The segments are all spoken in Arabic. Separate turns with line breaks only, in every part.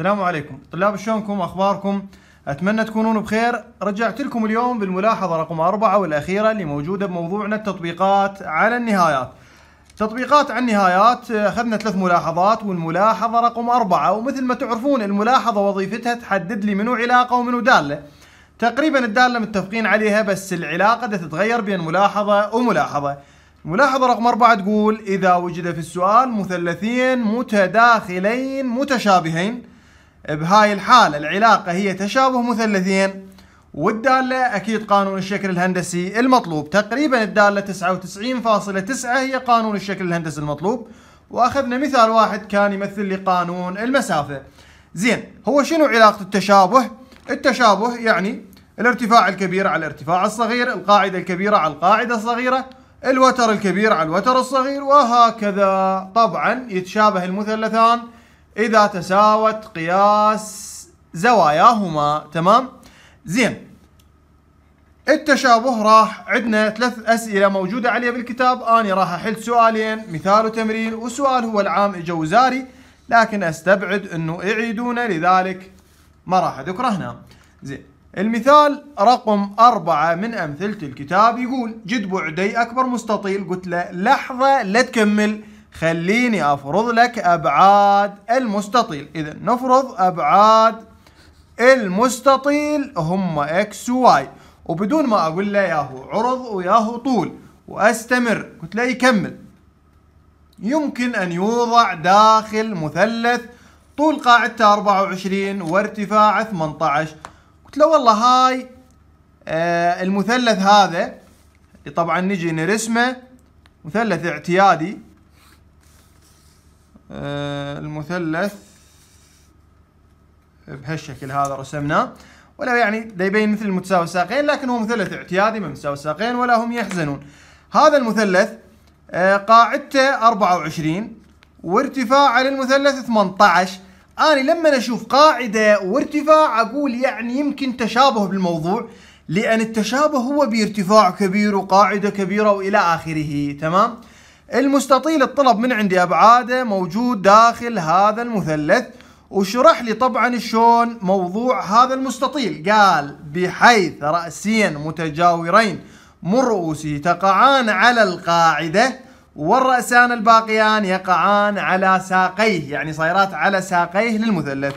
السلام عليكم طلاب شلونكم اخباركم اتمنى تكونون بخير رجعت لكم اليوم بالملاحظه رقم أربعة والاخيره اللي موجوده بموضوعنا التطبيقات على النهايات تطبيقات على النهايات اخذنا ثلاث ملاحظات والملاحظه رقم أربعة ومثل ما تعرفون الملاحظه وظيفتها تحدد لي منو علاقه ومنو داله تقريبا الداله متفقين عليها بس العلاقه تتغير بين ملاحظه وملاحظه ملاحظة رقم أربعة تقول إذا وجد في السؤال مثلثين متداخلين متشابهين بهاي الحالة العلاقة هي تشابه مثلثين والدالة أكيد قانون الشكل الهندسي المطلوب تقريبا الدالة 99.9 هي قانون الشكل الهندسي المطلوب وأخذنا مثال واحد كان يمثل لي قانون المسافة زين هو شنو علاقة التشابه؟ التشابه يعني الارتفاع الكبير على الارتفاع الصغير القاعدة الكبيرة على القاعدة الصغيرة الوتر الكبير على الوتر الصغير وهكذا طبعا يتشابه المثلثان اذا تساوت قياس زواياهما تمام زين التشابه راح عندنا ثلاث اسئله موجوده عليه بالكتاب انا راح احل سؤالين مثال وتمرين وسؤال هو العام الجوزاري لكن استبعد انه يعيدونه لذلك ما راح اذكره هنا زين المثال رقم أربعة من أمثلة الكتاب يقول جد بعدي أكبر مستطيل قلت له لحظة لا تكمل خليني افرض لك ابعاد المستطيل اذا نفرض ابعاد المستطيل هم اكس وواي وبدون ما اقول له ياهو عرض وياهو طول واستمر قلت له يكمل يمكن ان يوضع داخل مثلث طول قاعدته 24 وارتفاعه 18 قلت له والله هاي آه المثلث هذا طبعا نجي نرسمه مثلث اعتيادي آه، المثلث بهالشكل هذا رسمناه ولا يعني دا يبين مثل المتساوي الساقين لكن هو مثلث اعتيادي من متساوي الساقين ولا هم يحزنون هذا المثلث آه، قاعدته 24 وارتفاعه للمثلث 18 أنا لما أشوف قاعدة وارتفاع أقول يعني يمكن تشابه بالموضوع لأن التشابه هو بارتفاع كبير وقاعدة كبيرة وإلى آخره تمام؟ المستطيل الطلب من عندي أبعاده موجود داخل هذا المثلث وشرح لي طبعا شلون موضوع هذا المستطيل قال بحيث رأسين متجاورين من رؤوسه تقعان على القاعدة والرأسان الباقيان يقعان على ساقيه يعني صايرات على ساقيه للمثلث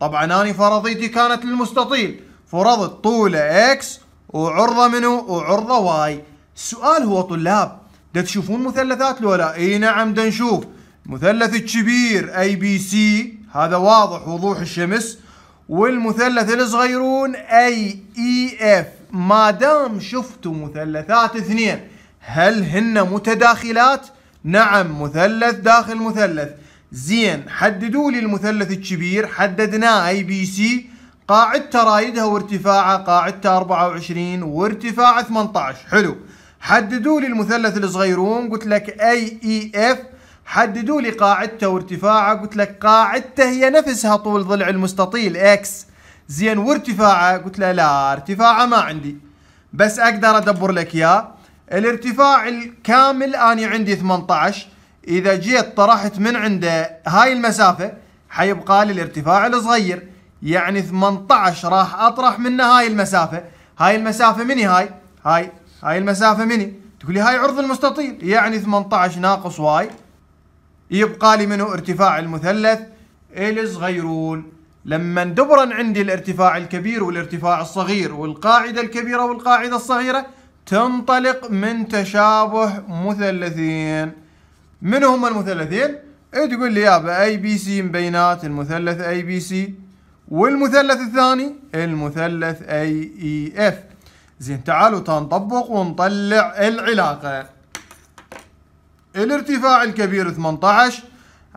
طبعا أنا فرضيتي كانت للمستطيل فرضت طوله اكس وعرضه منه وعرضه واي السؤال هو طلاب دا تشوفون مثلثات لو لا اي نعم دا نشوف المثلث الكبير اي بي سي هذا واضح وضوح الشمس والمثلث الصغيرون اي اي اف ما دام شفتوا مثلثات اثنين هل هن متداخلات؟ نعم مثلث داخل مثلث زين حددوا لي المثلث الكبير حددناه اي بي سي قاعدته رايدها وارتفاعه قاعدته 24 وارتفاعه 18 حلو حددوا لي المثلث الصغيرون قلت لك اي اي اف حددوا لي قاعدته وارتفاعه قلت لك قاعدته هي نفسها طول ضلع المستطيل اكس زين وارتفاعه قلت له لا ارتفاعه ما عندي بس اقدر ادبر لك اياه الارتفاع الكامل اني عندي 18 اذا جيت طرحت من عنده هاي المسافه حيبقى لي الارتفاع الصغير يعني 18 راح اطرح منه هاي المسافه هاي المسافه مني هاي هاي هاي المسافة مني تقول لي هاي عرض المستطيل يعني 18 ناقص واي يبقى لي منه ارتفاع المثلث ال صغيرون لما دبرا عندي الارتفاع الكبير والارتفاع الصغير والقاعدة الكبيرة والقاعدة الصغيرة تنطلق من تشابه مثلثين من هم المثلثين؟ إيه تقول لي يابا اي بي سي من بينات المثلث اي بي سي والمثلث الثاني المثلث اي اي اف زين تعالوا تنطبق ونطلع العلاقة الارتفاع الكبير 18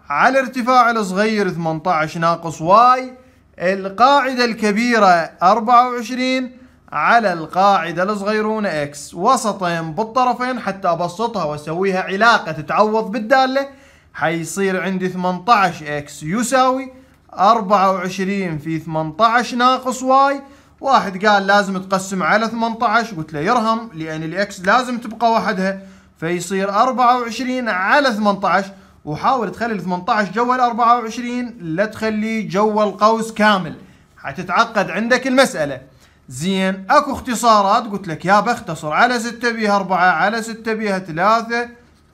على الارتفاع الصغير 18 ناقص واي القاعدة الكبيرة 24 على القاعدة الصغيرون اكس وسطين بالطرفين حتى ابسطها واسويها علاقة تتعوض بالدالة حيصير عندي 18 اكس يساوي 24 في 18 ناقص واي واحد قال لازم تقسم على 18 قلت له يرهم لأن الإكس لازم تبقى وحدها فيصير 24 على 18 وحاول تخلي ال 18 جوا ال 24 لا تخليه جوا القوس كامل حتتعقد عندك المسألة زين اكو اختصارات قلت لك يا بختصر على 6 بيها 4 على 6 بيها 3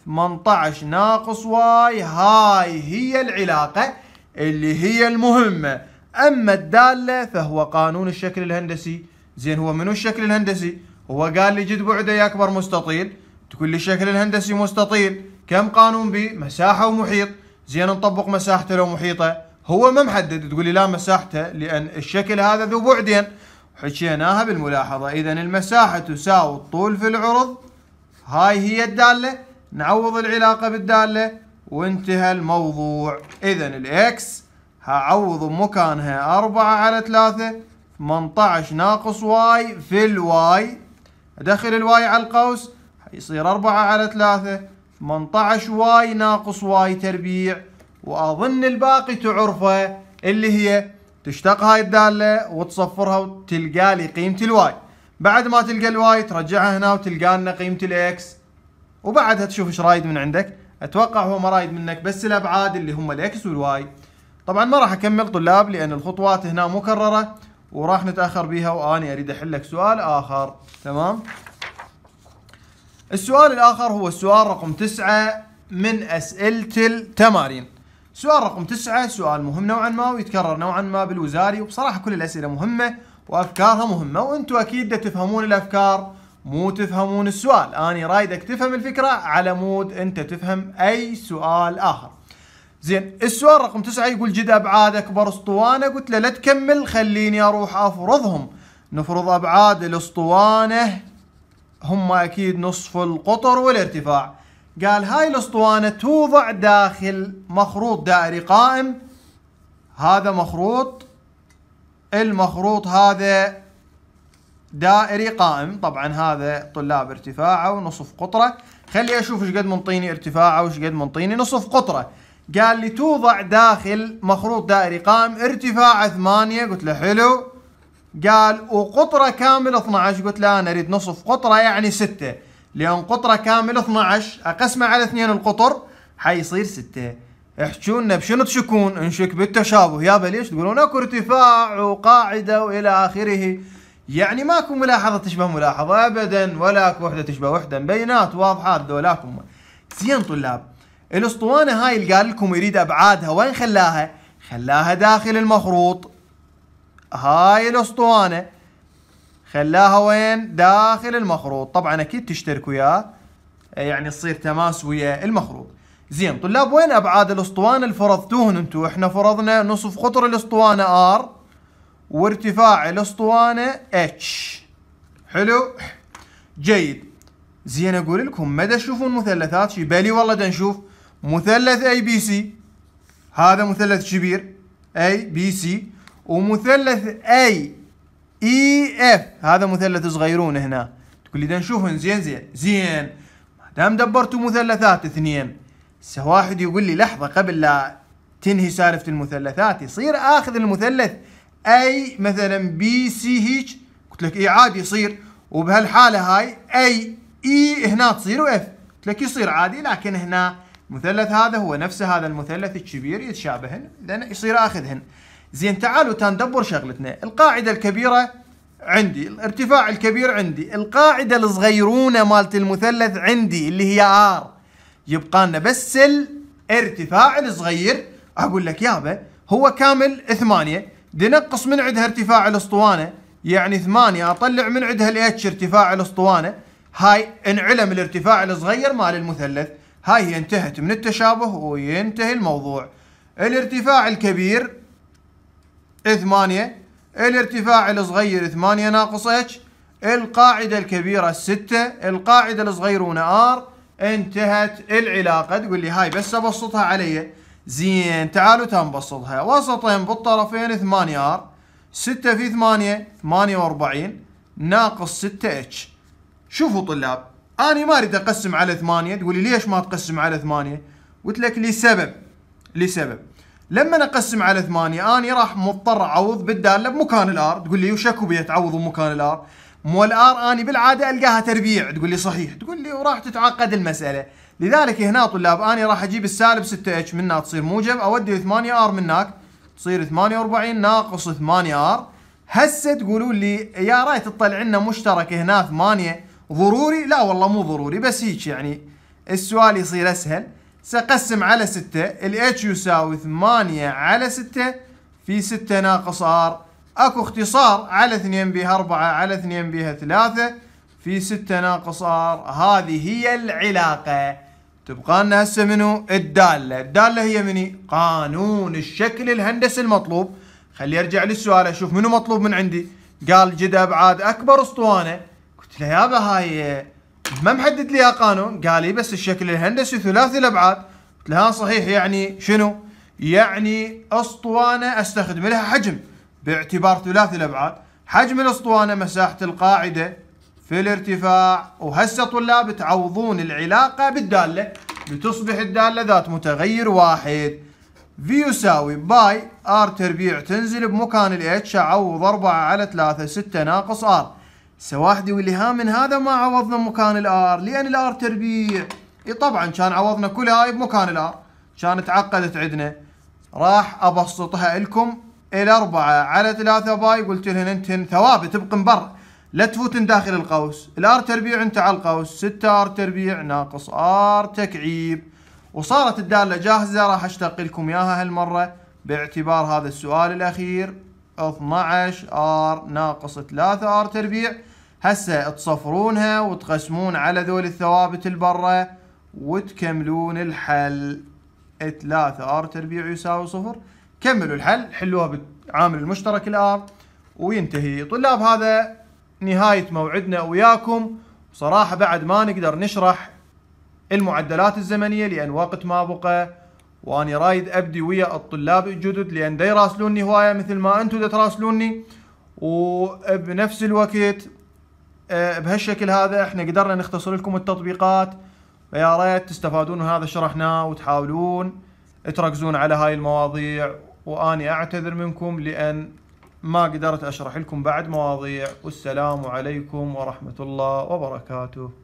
18 ناقص واي هاي هي العلاقة اللي هي المهمة أما الدالة فهو قانون الشكل الهندسي زين هو منو الشكل الهندسي هو قال لي جد بعده اكبر مستطيل تقول لي الشكل الهندسي مستطيل كم قانون بي مساحة ومحيط زين نطبق مساحته لو محيطه هو ما محدد تقول لي لا مساحته لأن الشكل هذا ذو بعدين حكيناها بالملاحظة إذا المساحة تساوي الطول في العرض هاي هي الدالة نعوض العلاقة بالدالة وانتهى الموضوع إذا الإكس هعوض مكانها أربعة على ثلاثة 18 ناقص واي في الواي أدخل الواي على القوس يصير أربعة على ثلاثة 18 واي ناقص واي تربيع وأظن الباقي تعرفه اللي هي تشتق هاي الدالة وتصفرها وتلقى لي قيمة الواي بعد ما تلقى الواي ترجعها هنا وتلقى لنا قيمة الاكس وبعدها تشوف ايش رايد من عندك اتوقع هو ما رايد منك بس الابعاد اللي هم الاكس والواي طبعا ما راح اكمل طلاب لان الخطوات هنا مكرره وراح نتاخر بيها واني اريد احل لك سؤال اخر تمام السؤال الاخر هو السؤال رقم تسعة من اسئله التمارين سؤال رقم تسعة سؤال مهم نوعا ما ويتكرر نوعا ما بالوزاري وبصراحه كل الاسئله مهمه وافكارها مهمه وانتم اكيد تفهمون الافكار مو تفهمون السؤال اني رايدك تفهم الفكره على مود انت تفهم اي سؤال اخر زين السؤال رقم تسعة يقول جد ابعاد اكبر اسطوانه قلت له لا تكمل خليني اروح افرضهم نفرض ابعاد الاسطوانه هم اكيد نصف القطر والارتفاع قال هاي الاسطوانه توضع داخل مخروط دائري قائم هذا مخروط المخروط هذا دائري قائم طبعا هذا طلاب ارتفاعه ونصف قطره خلي اشوف ايش قد منطيني ارتفاعه وايش قد منطيني نصف قطره قال لي توضع داخل مخروط دائري قائم ارتفاعه 8 قلت له حلو قال وقطره كامل 12 قلت له انا اريد نصف قطره يعني 6 لان قطره كامل 12 اقسمه على اثنين القطر حيصير 6 احجونا بشنو تشكون؟ انشك بالتشابه يابا ليش؟ تقولون اكو ارتفاع وقاعده والى اخره يعني ماكو ملاحظه تشبه ملاحظه ابدا ولا اكو وحده تشبه وحده بينات واضحات دولاكم زين طلاب الاسطوانه هاي اللي قال لكم يريد ابعادها وين خلاها؟ خلاها داخل المخروط هاي الاسطوانه خلاها وين؟ داخل المخروط طبعا اكيد تشتركوا وياه يعني تصير تماس ويا المخروط زين طلاب وين ابعاد الاسطوانه اللي فرضتوهن انتوا؟ احنا فرضنا نصف قطر الاسطوانه ار وارتفاع الاسطوانه اتش حلو جيد زين اقول لكم مدى تشوفون مثلثات شي بالي والله دنشوف نشوف مثلث اي بي سي هذا مثلث كبير اي بي سي ومثلث اي اي اف هذا مثلث صغيرون هنا تقول لي نشوف زين زين زين ما دام دبرتوا مثلثات اثنين هسه واحد يقول لي لحظه قبل لا تنهي سالفه المثلثات يصير اخذ المثلث اي مثلا بي سي هيك قلت لك اي عادي يصير وبهالحاله هاي اي اي e هنا تصير واف قلت لك يصير عادي لكن هنا مثلث هذا هو نفس هذا المثلث الكبير يتشابهن لان يصير اخذهن زين تعالوا تندبر شغلتنا القاعده الكبيره عندي الارتفاع الكبير عندي القاعده الصغيرونه مالت المثلث عندي اللي هي ار يبقى لنا بس الارتفاع الصغير اقول لك يابا هو كامل ثمانية دنقص من عندها ارتفاع الاسطوانه يعني ثمانية اطلع من عندها الاتش ارتفاع الاسطوانه هاي انعلم الارتفاع الصغير مال المثلث هاي انتهت من التشابه وينتهي الموضوع الارتفاع الكبير 8 الارتفاع الصغير 8 ناقص اتش القاعدة الكبيرة 6 القاعدة الصغيرون ار انتهت العلاقة تقول لي هاي بس ابسطها علي زين تعالوا تنبسطها وسطين بالطرفين 8 ار 6 في 8 48 ناقص 6 اتش شوفوا طلاب أنا ما أريد أقسم على ثمانية تقول لي ليش ما تقسم على ثمانية قلت لك لسبب لسبب لما أقسم على ثمانية أنا راح مضطر أعوض بالدالة بمكان الآر تقول لي وش أكو بيها تعوض بمكان الآر مو الآر اني بالعادة ألقاها تربيع تقول لي صحيح تقول لي وراح تتعقد المسألة لذلك هنا طلاب أنا راح أجيب السالب 6 اتش منها تصير موجب أودي 8 ار منك تصير 48 ناقص 8 ار هسه تقولوا لي يا ريت تطلع لنا مشترك هنا 8 ضروري لا والله مو ضروري بس هيك يعني السؤال يصير اسهل سأقسم على 6 الاتش يساوي 8 على 6 في 6 ناقص ار اكو اختصار على 2 بها 4 على 2 بها 3 في 6 ناقص ار هذه هي العلاقة تبقى لنا هسه منو الدالة الدالة هي مني قانون الشكل الهندسي المطلوب خلي ارجع للسؤال اشوف منو مطلوب من عندي قال جد ابعاد اكبر اسطوانه قلت له يابا هاي ما محدد لي قانون قال لي بس الشكل الهندسي ثلاثي الابعاد قلت له صحيح يعني شنو؟ يعني اسطوانه استخدم لها حجم باعتبار ثلاثي الابعاد حجم الاسطوانه مساحه القاعده في الارتفاع وهسه طلاب تعوضون العلاقه بالداله لتصبح الداله ذات متغير واحد في يساوي باي ار تربيع تنزل بمكان الاتش اعوض 4 على 3 6 ناقص ار سواحدي واللي ها من هذا ما عوضنا مكان الار لان الار تربيع اي طبعا كان عوضنا كل هاي بمكان الار كان تعقدت عندنا راح ابسطها لكم الى اربعه على ثلاثه باي قلت لهن انتن ثوابت ابقن مبر لا تفوتن داخل القوس الار تربيع انت على القوس 6 ار تربيع ناقص ار تكعيب وصارت الداله جاهزه راح اشتق لكم اياها هالمره باعتبار هذا السؤال الاخير 12 ار ناقص 3 ار تربيع هسه تصفرونها وتقسمون على ذول الثوابت البرة وتكملون الحل 3 ار تربيع يساوي صفر كملوا الحل حلوها بالعامل المشترك الار وينتهي طلاب هذا نهاية موعدنا وياكم صراحة بعد ما نقدر نشرح المعدلات الزمنية لأن وقت ما بقى وأنا رايد أبدي ويا الطلاب الجدد لأن دا يراسلوني هواية مثل ما أنتم دا تراسلوني وبنفس الوقت آه، بهالشكل هذا احنا قدرنا نختصر لكم التطبيقات فيا ريت تستفادون من هذا شرحناه وتحاولون تركزون على هاي المواضيع واني اعتذر منكم لان ما قدرت اشرح لكم بعد مواضيع والسلام عليكم ورحمه الله وبركاته